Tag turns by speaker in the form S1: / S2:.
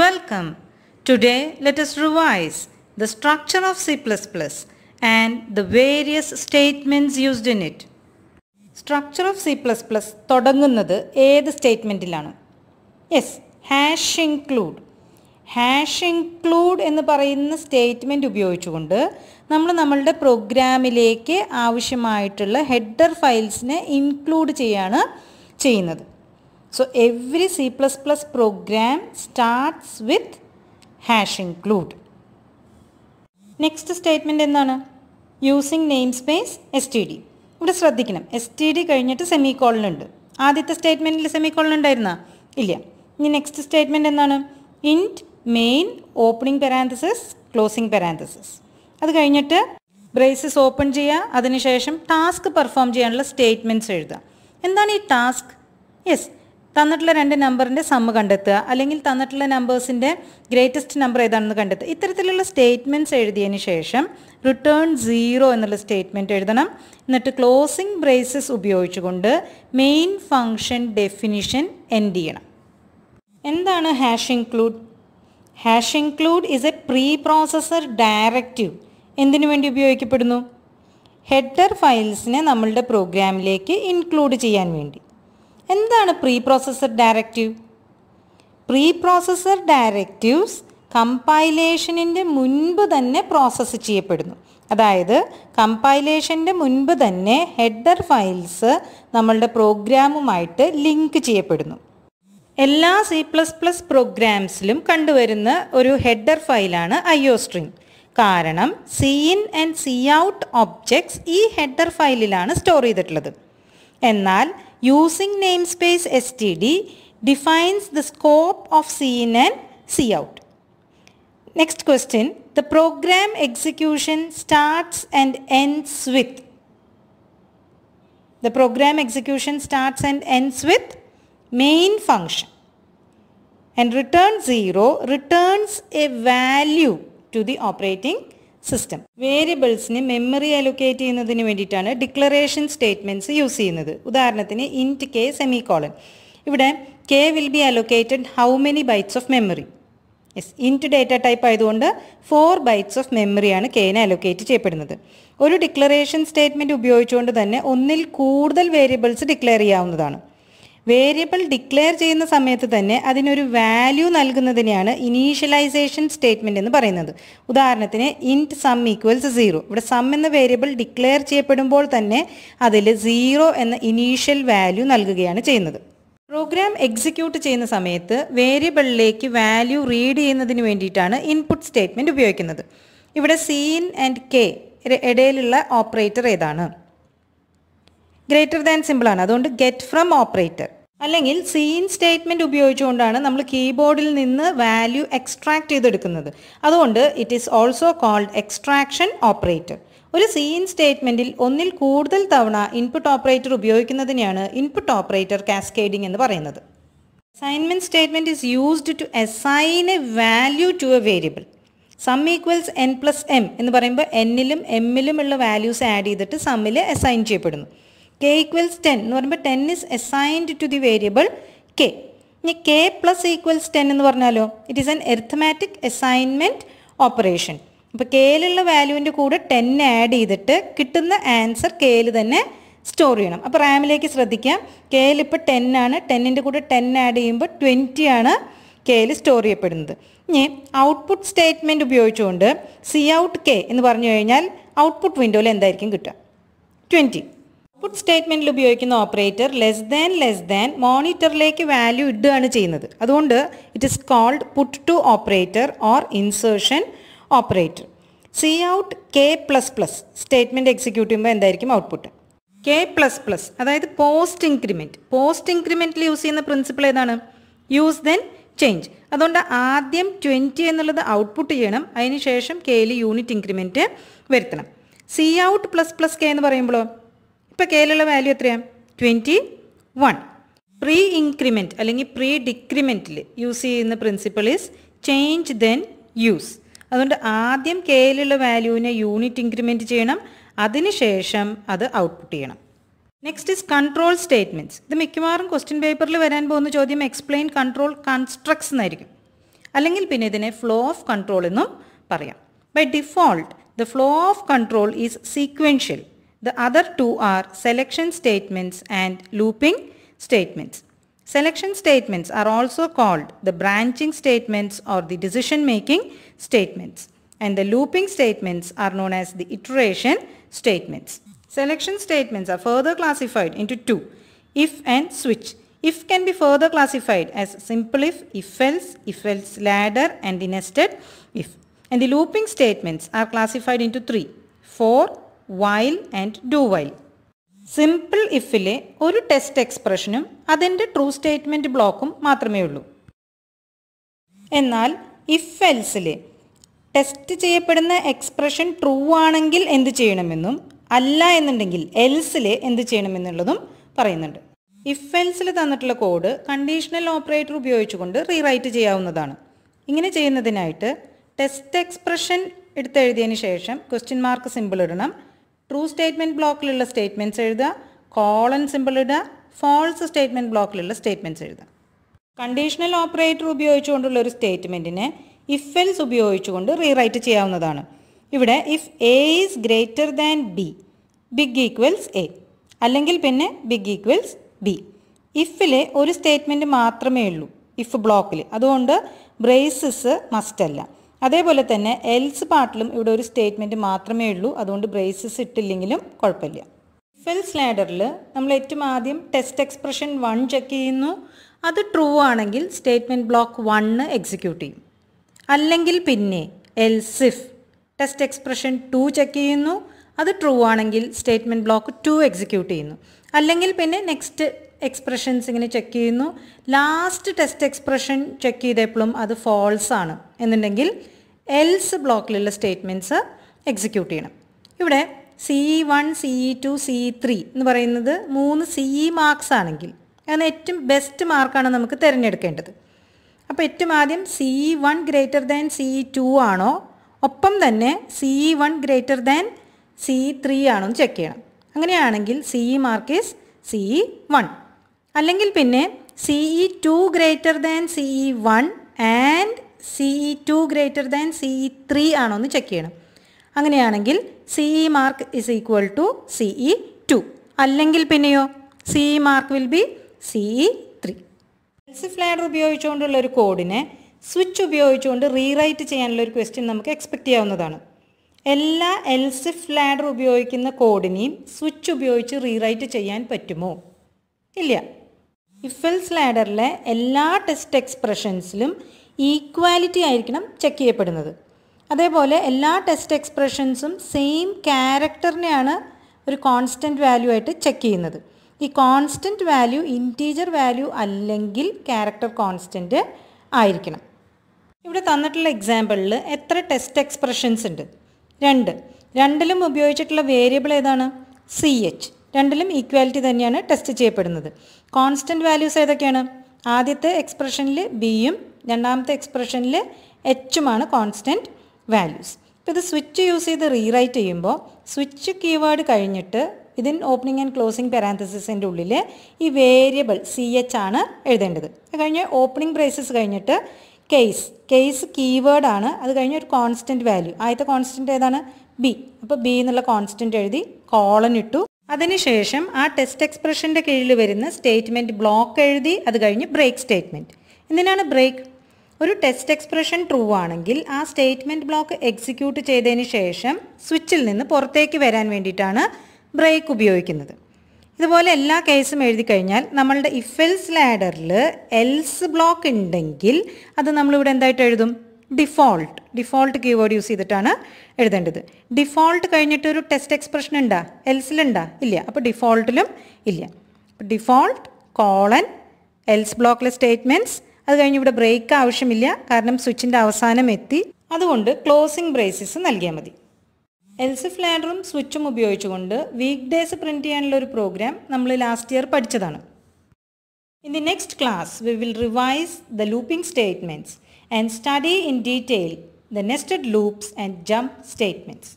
S1: Welcome. Today let us revise the structure of C++ and the various statements used in it. Structure of C plus plus തുടങ്ങുന്നത് ഏത് സ്റ്റേറ്റ്മെൻറ്റിലാണ് yes hash include hash include എന്ന് പറയുന്ന statement ഉപയോഗിച്ചുകൊണ്ട് നമ്മൾ നമ്മളുടെ പ്രോഗ്രാമിലേക്ക് ആവശ്യമായിട്ടുള്ള ഹെഡർ ഫയൽസിനെ ഇൻക്ലൂഡ് ചെയ്യാണ് ചെയ്യുന്നത് So every C++ program starts with hash include. Next statement എന്താണ് using namespace S T D ഇവിടെ ശ്രദ്ധിക്കണം എസ് ടി ഡി കഴിഞ്ഞിട്ട് സെമി കോളിനുണ്ട് ആദ്യത്തെ സ്റ്റേറ്റ്മെൻറ്റിൽ സെമി കോളിനുണ്ടായിരുന്ന ഇല്ല ഇനി നെക്സ്റ്റ് സ്റ്റേറ്റ്മെൻറ്റ് എന്താണ് int main opening parenthesis closing parenthesis അത് കഴിഞ്ഞിട്ട് ബ്രേസസ് ഓപ്പൺ ചെയ്യുക അതിനുശേഷം ടാസ്ക് പെർഫോം ചെയ്യാനുള്ള സ്റ്റേറ്റ്മെൻറ്റ്സ് എഴുതുക എന്താണ് ഈ ടാസ്ക് യെസ് തന്നിട്ടുള്ള രണ്ട് നമ്പറിൻ്റെ സമ്മ് കണ്ടെത്തുക അല്ലെങ്കിൽ തന്നിട്ടുള്ള നമ്പേഴ്സിൻ്റെ ഗ്രേറ്റസ്റ്റ് നമ്പർ ഏതാണെന്ന് കണ്ടെത്തുക ഇത്തരത്തിലുള്ള സ്റ്റേറ്റ്മെൻറ്റ്സ് എഴുതിയതിന് ശേഷം റിട്ടേൺ സീറോ എന്നുള്ള സ്റ്റേറ്റ്മെൻറ്റ് എഴുതണം എന്നിട്ട് ക്ലോസിംഗ് ബ്രേസസ് ഉപയോഗിച്ചുകൊണ്ട് മെയിൻ ഫങ്ഷൻ ഡെഫിനിഷൻ എൻഡ് ചെയ്യണം എന്താണ് hash include hash include is a preprocessor directive എന്തിനു വേണ്ടി ഉപയോഗിക്കപ്പെടുന്നു ഹെഡർ ഫയൽസിനെ നമ്മളുടെ പ്രോഗ്രാമിലേക്ക് ഇൻക്ലൂഡ് ചെയ്യാൻ വേണ്ടി എന്താണ് preprocessor directive preprocessor directives കമ്പൈലേഷനിൻ്റെ മുൻപ് തന്നെ പ്രോസസ്സ് ചെയ്യപ്പെടുന്നു അതായത് കമ്പൈലേഷൻ്റെ മുൻപ് തന്നെ ഹെഡർ ഫയൽസ് നമ്മളുടെ പ്രോഗ്രാമുമായിട്ട് ലിങ്ക് ചെയ്യപ്പെടുന്നു എല്ലാ സി പ്ലസ് പ്ലസ് പ്രോഗ്രാംസിലും കണ്ടുവരുന്ന ഒരു ഹെഡർ ഫയലാണ് ഐ ഒ സ്ട്രിങ് കാരണം C in and C out objects ഈ ഹെഡർ ഫയലിലാണ് സ്റ്റോർ ചെയ്തിട്ടുള്ളത് എന്നാൽ using namespace std defines the scope of cin and cout. Next question, the program execution starts and ends with. The program execution starts and ends with main function. And return 0 returns a value to the operating system വേരിയബിൾസിന് memory allocate ചെയ്യുന്നതിന് വേണ്ടിയിട്ടാണ് declaration statements use ചെയ്യുന്നത് ഉദാഹരണത്തിന് int K semicolon ഇവിടെ K will be allocated how many bytes of memory yes int data type ആയതുകൊണ്ട് four bytes of മെമ്മറിയാണ് കെയിന് allocate ചെയ്യപ്പെടുന്നത് ഒരു ഡിക്ലറേഷൻ സ്റ്റേറ്റ്മെൻറ്റ് ഉപയോഗിച്ചുകൊണ്ട് തന്നെ ഒന്നിൽ കൂടുതൽ വേരിയബിൾസ് ഡിക്ലെയർ ചെയ്യാവുന്നതാണ് വേരിയബിൾ ഡിക്ലെയർ ചെയ്യുന്ന സമയത്ത് തന്നെ അതിനൊരു വാല്യൂ നൽകുന്നതിനെയാണ് ഇനീഷ്യലൈസേഷൻ സ്റ്റേറ്റ്മെൻ്റ് എന്ന് പറയുന്നത് ഉദാഹരണത്തിന് ഇൻറ്റ് സം ഈക്വൽസ് സീറോ ഇവിടെ സം എന്ന വേരിയബിൾ ഡിക്ലെയർ ചെയ്യപ്പെടുമ്പോൾ തന്നെ അതിൽ സീറോ എന്ന ഇനീഷ്യൽ വാല്യൂ നൽകുകയാണ് ചെയ്യുന്നത് പ്രോഗ്രാം എക്സിക്യൂട്ട് ചെയ്യുന്ന സമയത്ത് വേരിയബിളിലേക്ക് വാല്യൂ റീഡ് ചെയ്യുന്നതിന് വേണ്ടിയിട്ടാണ് ഇൻപുട്ട് സ്റ്റേറ്റ്മെൻറ്റ് ഉപയോഗിക്കുന്നത് ഇവിടെ സീൻ ആൻഡ് കെ ഇടയിലുള്ള ഓപ്പറേറ്റർ ഏതാണ് ഗ്രേറ്റർ ദാൻ സിമ്പിളാണ് അതുകൊണ്ട് ഗെറ്റ് ഫ്രം ഓപ്പറേറ്റർ അല്ലെങ്കിൽ സീൻ സ്റ്റേറ്റ്മെൻറ്റ് ഉപയോഗിച്ചുകൊണ്ടാണ് നമ്മൾ കീബോർഡിൽ നിന്ന് വാല്യൂ എക്സ്ട്രാക്ട് ചെയ്തെടുക്കുന്നത് അതുകൊണ്ട് it is also called extraction operator ഒരു സീൻ സ്റ്റേറ്റ്മെൻറ്റിൽ ഒന്നിൽ കൂടുതൽ തവണ ഇൻപുട്ട് ഓപ്പറേറ്റർ ഉപയോഗിക്കുന്നതിനെയാണ് ഇൻപുട്ട് ഓപ്പറേറ്റർ കാസ്കേഡിംഗ് എന്ന് പറയുന്നത് assignment statement is used to assign a value to a variable sum equals N plus M എന്ന് പറയുമ്പോൾ എന്നിലും ഉള്ള വാല്യൂസ് ആഡ് ചെയ്തിട്ട് സമ്മിൽ അസൈൻ ചെയ്യപ്പെടുന്നു കെ ഈക്വൽസ് ടെൻ എന്ന് പറയുമ്പോൾ ten is assigned to the variable K ഇനി കെ പ്ലസ് ഈക്വൽസ് ടെൻ എന്ന് പറഞ്ഞാലോ it is an arithmetic assignment operation അപ്പോൾ കെയിലുള്ള വാല്യൂവിൻ്റെ കൂടെ ടെൻ ആഡ് ചെയ്തിട്ട് കിട്ടുന്ന ആൻസർ കെയിൽ തന്നെ സ്റ്റോർ ചെയ്യണം അപ്പോൾ റാമിലേക്ക് ശ്രദ്ധിക്കാം കെയിൽ ഇപ്പോൾ ടെൻ ആണ് ടെന്നിൻ്റെ കൂടെ ടെൻ ആഡ് ചെയ്യുമ്പോൾ ട്വൻറ്റി ആണ് കെയിൽ സ്റ്റോർ ചെയ്യപ്പെടുന്നത് ഇനി ഔട്ട്പുട്ട് സ്റ്റേറ്റ്മെൻറ്റ് ഉപയോഗിച്ചുകൊണ്ട് സി ഔട്ട് കെ എന്ന് പറഞ്ഞു കഴിഞ്ഞാൽ ഔട്ട്പുട്ട് വിൻഡോയിൽ എന്തായിരിക്കും കിട്ടുക ട്വൻറ്റി പുട്ട് സ്റ്റേറ്റ്മെൻറ്റിൽ ഉപയോഗിക്കുന്ന operator less than less than മോണിറ്ററിലേക്ക് വാല്യൂ ഇടുകയാണ് ചെയ്യുന്നത് അതുകൊണ്ട് it is called put to operator or insertion operator C out K plus plus statement execute ചെയ്യുമ്പോൾ എന്തായിരിക്കും ഔട്ട്പുട്ട് കെ പ്ലസ് പ്ലസ് അതായത് പോസ്റ്റ് ഇൻക്രിമെൻറ്റ് പോസ്റ്റ് ഇൻക്രിമെൻറ്റിൽ യൂസ് ചെയ്യുന്ന പ്രിൻസിപ്പിൾ ഏതാണ് യൂസ് ദെൻ ചേഞ്ച് അതുകൊണ്ട് ആദ്യം ട്വൻറ്റി എന്നുള്ളത് ഔട്ട്പുട്ട് ചെയ്യണം അതിനുശേഷം കെയിൽ യൂണിറ്റ് ഇൻക്രിമെൻറ്റ് വരുത്തണം C out plus plus K എന്ന് പറയുമ്പോഴോ ഇപ്പോൾ കെയിലുള്ള വാല്യൂ എത്രയാണ് ട്വൻറ്റി വൺ പ്രീ ഇൻക്രിമെൻറ്റ് അല്ലെങ്കിൽ പ്രീ ഡിക്രിമെൻറ്റിൽ യൂസ് ചെയ്യുന്ന principle is change then use അതുകൊണ്ട് ആദ്യം കെയിലുള്ള വാല്യൂവിനെ യൂണിറ്റ് ഇൻക്രിമെൻറ്റ് ചെയ്യണം അതിനുശേഷം അത് ഔട്ട്പുട്ട് ചെയ്യണം നെക്സ്റ്റ് ഇസ് കൺട്രോൾ സ്റ്റേറ്റ്മെൻറ്റ്സ് ഇത് മിക്കവാറും ക്വസ്റ്റ്യൻ പേപ്പറിൽ വരാൻ പോകുന്ന ചോദ്യം എക്സ്പ്ലെയിൻ കൺട്രോൾ കൺസ്ട്രക്ട്സ് എന്നായിരിക്കും അല്ലെങ്കിൽ പിന്നെ ഇതിനെ ഫ്ലോ ഓഫ് കൺട്രോൾ എന്നും പറയാം by default the flow of control is sequential The other two are selection statements and looping statements. Selection statements are also called the branching statements or the decision-making statements. And the looping statements are known as the iteration statements. Selection statements are further classified into two, if and switch. If can be further classified as simple if, if else, if else ladder and the nested if. And the looping statements are classified into three, for, while and do while simple ഇഫിലെ ഒരു test എക്സ്പ്രഷനും അതിൻ്റെ true statement ബ്ലോക്കും മാത്രമേ ഉള്ളൂ എന്നാൽ if എൽസിലെ test ചെയ്യപ്പെടുന്ന expression true ആണെങ്കിൽ എന്ത് ചെയ്യണമെന്നും അല്ല എന്നുണ്ടെങ്കിൽ എൽസിലെ എന്ത് ചെയ്യണമെന്നുള്ളതും പറയുന്നുണ്ട് ഇഫ് എൽസിൽ തന്നിട്ടുള്ള കോഡ് കണ്ടീഷണൽ ഓപ്പറേറ്റർ ഉപയോഗിച്ചുകൊണ്ട് റീറൈറ്റ് ചെയ്യാവുന്നതാണ് ഇങ്ങനെ ചെയ്യുന്നതിനായിട്ട് ടെസ്റ്റ് എക്സ്പ്രഷൻ എടുത്തെഴുതിയതിന് ശേഷം ക്വസ്റ്റ്യൻ മാർക്ക് സിമ്പിൾ ഇടണം ട്രൂ സ്റ്റേറ്റ്മെൻറ്റ് ബ്ലോക്കിലുള്ള സ്റ്റേറ്റ്മെൻറ്റ്സ് എഴുതുക കോളൻ സിമ്പിൾ ഇടുക ഫോൾസ് സ്റ്റേറ്റ്മെൻറ്റ് ബ്ലോക്കിലുള്ള സ്റ്റേറ്റ്മെൻറ്റ്സ് എഴുതുക കണ്ടീഷണൽ ഓപ്പറേറ്റർ ഉപയോഗിച്ചുകൊണ്ടുള്ള ഒരു സ്റ്റേറ്റ്മെൻറ്റിനെ ഇഫ് എൽസ് ഉപയോഗിച്ചുകൊണ്ട് റീറൈറ്റ് ചെയ്യാവുന്നതാണ് ഇവിടെ if A is greater than B big equals A അല്ലെങ്കിൽ പിന്നെ ബിഗ് ഈക്വൽസ് ബി ഇഫിലെ ഒരു സ്റ്റേറ്റ്മെൻറ്റ് മാത്രമേ ഉള്ളൂ ഇഫ് ബ്ലോക്കിൽ അതുകൊണ്ട് ബ്രേസസ് മസ്റ്റല്ല അതേപോലെ തന്നെ എൽസ് പാർട്ടിലും ഇവിടെ ഒരു സ്റ്റേറ്റ്മെൻറ്റ് മാത്രമേ ഉള്ളൂ അതുകൊണ്ട് ബ്രേസസ് ഇട്ടില്ലെങ്കിലും കുഴപ്പമില്ല ഫെൽ ലാഡറിൽ നമ്മൾ ഏറ്റവും ആദ്യം ടെസ്റ്റ് എക്സ്പ്രഷൻ വൺ ചെക്ക് ചെയ്യുന്നു അത് ട്രൂ ആണെങ്കിൽ സ്റ്റേറ്റ്മെൻറ്റ് ബ്ലോക്ക് വണ്ണ് എക്സിക്യൂട്ട് ചെയ്യും അല്ലെങ്കിൽ പിന്നെ else if test expression two check ചെയ്യുന്നു അത് ട്രൂ ആണെങ്കിൽ സ്റ്റേറ്റ്മെൻറ്റ് ബ്ലോക്ക് ടു എക്സിക്യൂട്ട് ചെയ്യുന്നു അല്ലെങ്കിൽ പിന്നെ നെക്സ്റ്റ് എക്സ്പ്രഷൻസ് ഇങ്ങനെ ചെക്ക് ചെയ്യുന്നു ലാസ്റ്റ് ടെസ്റ്റ് എക്സ്പ്രഷൻ ചെക്ക് ചെയ്തപ്പോഴും അത് ഫോൾസ് ആണ് എന്നുണ്ടെങ്കിൽ എൽസ് ബ്ലോക്കിലുള്ള സ്റ്റേറ്റ്മെൻറ്റ്സ് എക്സിക്യൂട്ട് ചെയ്യണം ഇവിടെ C one C two C three എന്ന് പറയുന്നത് മൂന്ന് സി മാർക്സ് ആണെങ്കിൽ അതിന് ഏറ്റവും ബെസ്റ്റ് മാർക്കാണ് നമുക്ക് തിരഞ്ഞെടുക്കേണ്ടത് അപ്പോൾ ഏറ്റവും ആദ്യം C one greater than C two ആണോ ഒപ്പം തന്നെ C one greater than C three ആണോ എന്ന് ചെക്ക് ചെയ്യണം അങ്ങനെയാണെങ്കിൽ C mark is C one അല്ലെങ്കിൽ പിന്നെ C E two greater than C E one and C E two greater than C E three ആണോ എന്ന് ചെക്ക് ചെയ്യണം അങ്ങനെയാണെങ്കിൽ C E mark is equal to C E two അല്ലെങ്കിൽ പിന്നെയോ C E mark will be C E three else if ladder ഉപയോഗിച്ചുകൊണ്ടുള്ള ഒരു കോഡിനെ switch ഉപയോഗിച്ചുകൊണ്ട് റീറൈറ്റ് ചെയ്യാനുള്ള ഒരു ക്വസ്റ്റ്യൻ നമുക്ക് എക്സ്പെക്റ്റ് ചെയ്യാവുന്നതാണ് എല്ലാ എൽസിഫ് ലാഡർ ഉപയോഗിക്കുന്ന കോഡിനെയും സ്വിച്ച് ഉപയോഗിച്ച് റീറൈറ്റ് ചെയ്യാൻ പറ്റുമോ ഇല്ല ഇഫൽസ് ലാഡറിലെ എല്ലാ ടെസ്റ്റ് എക്സ്പ്രഷൻസിലും ഈക്വാലിറ്റി ആയിരിക്കണം ചെക്ക് ചെയ്യപ്പെടുന്നത് അതേപോലെ എല്ലാ ടെസ്റ്റ് എക്സ്പ്രഷൻസും സെയിം ക്യാരക്ടറിനെയാണ് ഒരു കോൺസ്റ്റൻറ്റ് വാല്യൂ ആയിട്ട് ചെക്ക് ചെയ്യുന്നത് ഈ കോൺസ്റ്റൻറ്റ് വാല്യൂ ഇൻറ്റീജർ വാല്യൂ അല്ലെങ്കിൽ ക്യാരക്ടർ കോൺസ്റ്റൻറ്റ് ആയിരിക്കണം ഇവിടെ തന്നിട്ടുള്ള എക്സാമ്പിളിൽ എത്ര ടെസ്റ്റ് എക്സ്പ്രഷൻസ് ഉണ്ട് രണ്ട് രണ്ടിലും ഉപയോഗിച്ചിട്ടുള്ള വേരിയബിൾ ഏതാണ് സി എച്ച് രണ്ടിലും ഈക്വാലിറ്റി തന്നെയാണ് ടെസ്റ്റ് ചെയ്യപ്പെടുന്നത് കോൺസ്റ്റൻറ്റ് വാല്യൂസ് ഏതൊക്കെയാണ് ആദ്യത്തെ എക്സ്പ്രഷനിൽ ബിയും രണ്ടാമത്തെ എക്സ്പ്രഷനിൽ എച്ചുമാണ് കോൺസ്റ്റൻറ്റ് വാല്യൂസ് ഇപ്പോൾ ഇത് സ്വിച്ച് യൂസ് ചെയ്ത് റീറൈറ്റ് ചെയ്യുമ്പോൾ സ്വിച്ച് കീവേഡ് കഴിഞ്ഞിട്ട് ഇതിൻ ഓപ്പണിംഗ് ആൻഡ് ക്ലോസിംഗ് പാരാന്തസിസിൻ്റെ ഉള്ളിൽ ഈ വേരിയബിൾ സി എച്ച് ആണ് എഴുതേണ്ടത് അത് കഴിഞ്ഞ് ഓപ്പണിംഗ് ബ്രേസസ് കഴിഞ്ഞിട്ട് കേസ് കേസ് കീവേഡ് ആണ് അത് കഴിഞ്ഞ് ഒരു കോൺസ്റ്റൻറ്റ് വാല്യൂ ആദ്യത്തെ കോൺസ്റ്റൻറ്റ് ഏതാണ് ബി അപ്പോൾ ബി എന്നുള്ള കോൺസ്റ്റൻറ്റ് എഴുതി കോളൻ ഇട്ടു അതിനുശേഷം ആ ടെസ്റ്റ് എക്സ്പ്രഷൻ്റെ കീഴിൽ വരുന്ന സ്റ്റേറ്റ്മെൻറ്റ് ബ്ലോക്ക് എഴുതി അത് കഴിഞ്ഞ് ബ്രേക്ക് സ്റ്റേറ്റ്മെൻറ്റ് എന്തിനാണ് ബ്രേക്ക് ഒരു ടെസ്റ്റ് എക്സ്പ്രഷൻ ട്രൂ ആണെങ്കിൽ ആ സ്റ്റേറ്റ്മെൻറ്റ് ബ്ലോക്ക് എക്സിക്യൂട്ട് ചെയ്തതിന് ശേഷം സ്വിച്ചിൽ നിന്ന് പുറത്തേക്ക് വരാൻ വേണ്ടിയിട്ടാണ് ബ്രേക്ക് ഉപയോഗിക്കുന്നത് ഇതുപോലെ എല്ലാ കേസും എഴുതി കഴിഞ്ഞാൽ നമ്മളുടെ ഇഫെൽസ് ലാഡറിൽ എൽസ് ബ്ലോക്ക് ഉണ്ടെങ്കിൽ അത് നമ്മളിവിടെ എന്തായിട്ട് എഴുതും ഡിഫോൾട്ട് ഡിഫോൾട്ട് കീവേഡ് യൂസ് ചെയ്തിട്ടാണ് എഴുതേണ്ടത് ഡിഫോൾട്ട് കഴിഞ്ഞിട്ട് ഒരു ടെസ്റ്റ് എക്സ്പ്രഷൻ ഉണ്ടാ എൽസിലുണ്ടാ ഇല്ല അപ്പോൾ ഡിഫോൾട്ടിലും ഇല്ല ഡിഫോൾട്ട് കോളൻ എൽസ് ബ്ലോക്കിലെ സ്റ്റേറ്റ്മെൻറ്റ്സ് അത് കഴിഞ്ഞ് ഇവിടെ ബ്രേക്ക് ആവശ്യമില്ല കാരണം സ്വിച്ചിൻ്റെ അവസാനം എത്തി അതുകൊണ്ട് ക്ലോസിംഗ് ബ്രേസസ് നൽകിയാൽ മതി എൽസ് ഫ്ലാൻഡറും സ്വിച്ചും ഉപയോഗിച്ചുകൊണ്ട് വീക്ക് ഡേയ്സ് പ്രിൻറ്റ് ചെയ്യാനുള്ള ഒരു പ്രോഗ്രാം നമ്മൾ ലാസ്റ്റ് ഇയർ പഠിച്ചതാണ് in the next class we will revise the looping statements and study in detail the nested loops and jump statements.